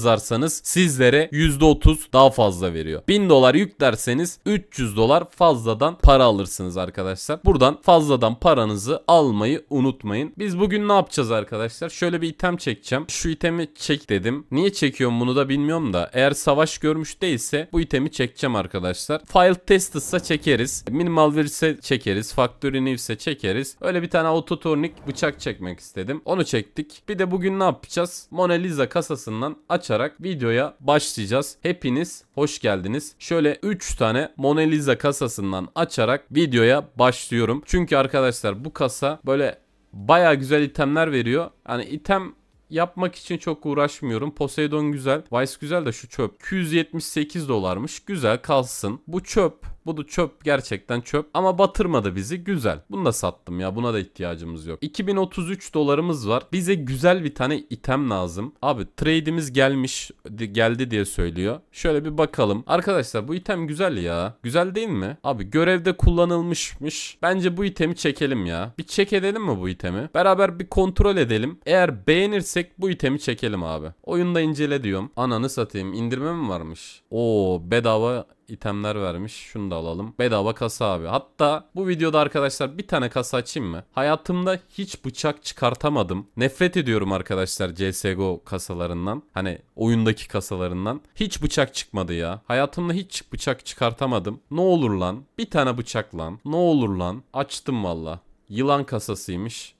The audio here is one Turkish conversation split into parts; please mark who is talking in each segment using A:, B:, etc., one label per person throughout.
A: yazarsanız sizlere %30 daha fazla veriyor. 1000 dolar yüklerseniz 300 dolar fazladan para alırsınız arkadaşlar. Buradan fazladan paranızı almayı unutmayın. Biz bugün ne yapacağız arkadaşlar? Şöyle bir item çekeceğim. Şu itemi çek dedim. Niye çekiyorum bunu da bilmiyorum da. Eğer savaş görmüş değilse bu itemi çekeceğim arkadaşlar. File Testis'e çekeriz. Minimal Veris'e çekeriz. Factory News'e çekeriz. Öyle bir tane ototornik bıçak çekmek istedim. Onu çektik. Bir de bugün ne yapacağız? Mona Lisa kasasından aç açarak videoya başlayacağız. Hepiniz hoş geldiniz. Şöyle 3 tane Mona Lisa kasasından açarak videoya başlıyorum. Çünkü arkadaşlar bu kasa böyle baya güzel itemler veriyor. Yani item yapmak için çok uğraşmıyorum. Poseidon güzel. Vice güzel de şu çöp. 278 dolarmış. Güzel kalsın. Bu çöp bu da çöp gerçekten çöp ama batırmadı bizi güzel. Bunu da sattım ya buna da ihtiyacımız yok. 2033 dolarımız var. Bize güzel bir tane item lazım. Abi trade'imiz gelmiş geldi diye söylüyor. Şöyle bir bakalım. Arkadaşlar bu item güzel ya. Güzel değil mi? Abi görevde kullanılmışmış. Bence bu itemi çekelim ya. Bir çek edelim mi bu itemi? Beraber bir kontrol edelim. Eğer beğenirsek bu itemi çekelim abi. Oyunda incele diyorum. Ananı satayım. İndirme mi varmış? Oo bedava itemler vermiş. Şunu da alalım. Bedava kasa abi. Hatta bu videoda arkadaşlar bir tane kasa açayım mı? Hayatımda hiç bıçak çıkartamadım. Nefret ediyorum arkadaşlar CSGO kasalarından. Hani oyundaki kasalarından. Hiç bıçak çıkmadı ya. Hayatımda hiç bıçak çıkartamadım. Ne olur lan. Bir tane bıçak lan. Ne olur lan. Açtım valla. Yılan kasasıymış.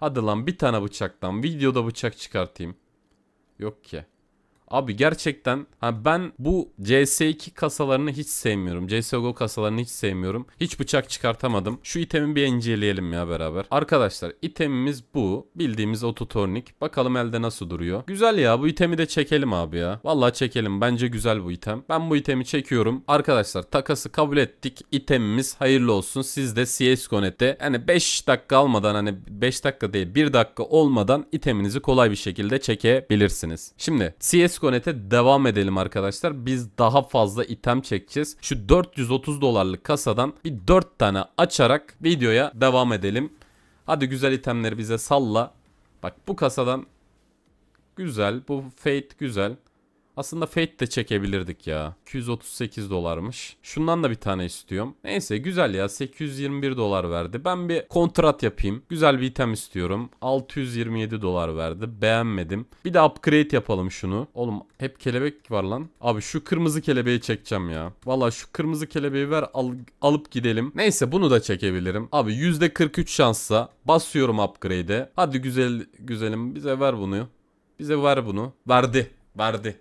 A: Hadi lan bir tane bıçaktan videoda bıçak çıkartayım. Yok ki. Abi gerçekten ha ben bu CS2 kasalarını hiç sevmiyorum. CSGO kasalarını hiç sevmiyorum. Hiç bıçak çıkartamadım. Şu itemi bir inceleyelim ya beraber. Arkadaşlar itemimiz bu. Bildiğimiz ototornik. Bakalım elde nasıl duruyor. Güzel ya bu itemi de çekelim abi ya. Vallahi çekelim. Bence güzel bu item. Ben bu itemi çekiyorum. Arkadaşlar takası kabul ettik. İtemimiz hayırlı olsun. Siz de CSGONet'te hani 5 dakika almadan hani 5 dakika değil 1 dakika olmadan iteminizi kolay bir şekilde çekebilirsiniz. Şimdi CSGO Disconnect'e devam edelim arkadaşlar. Biz daha fazla item çekeceğiz. Şu 430 dolarlık kasadan bir 4 tane açarak videoya devam edelim. Hadi güzel itemleri bize salla. Bak bu kasadan güzel. Bu Fate güzel. Aslında Fate de çekebilirdik ya. 238 dolarmış. Şundan da bir tane istiyorum. Neyse güzel ya 821 dolar verdi. Ben bir kontrat yapayım. Güzel bir item istiyorum. 627 dolar verdi. Beğenmedim. Bir de upgrade yapalım şunu. Oğlum hep kelebek var lan. Abi şu kırmızı kelebeği çekeceğim ya. Valla şu kırmızı kelebeği ver al, alıp gidelim. Neyse bunu da çekebilirim. Abi %43 şansa basıyorum upgrade'e. Hadi güzel güzelim bize ver bunu. Bize ver bunu. Verdi. Verdi.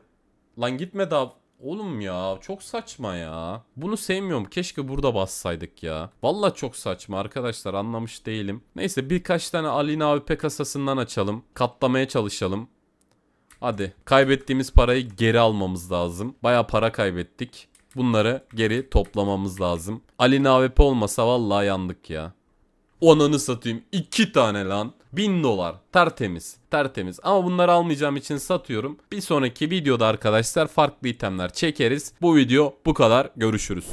A: Lan gitme daha Oğlum ya çok saçma ya. Bunu sevmiyorum. Keşke burada bassaydık ya. Valla çok saçma arkadaşlar anlamış değilim. Neyse birkaç tane Alina AWP kasasından açalım. Katlamaya çalışalım. Hadi kaybettiğimiz parayı geri almamız lazım. Baya para kaybettik. Bunları geri toplamamız lazım. Alina AWP olmasa vallahi yandık ya. Onanı satayım. iki tane lan. 1000 dolar tertemiz tertemiz ama bunları almayacağım için satıyorum. Bir sonraki videoda arkadaşlar farklı itemler çekeriz. Bu video bu kadar görüşürüz.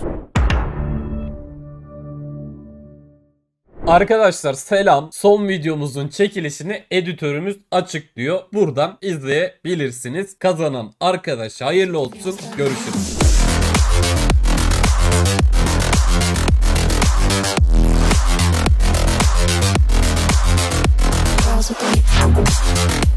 A: Arkadaşlar selam. Son videomuzun çekilişini editörümüz açıklıyor. Buradan izleyebilirsiniz. Kazanan arkadaş hayırlı olsun. Görüşürüz. Music.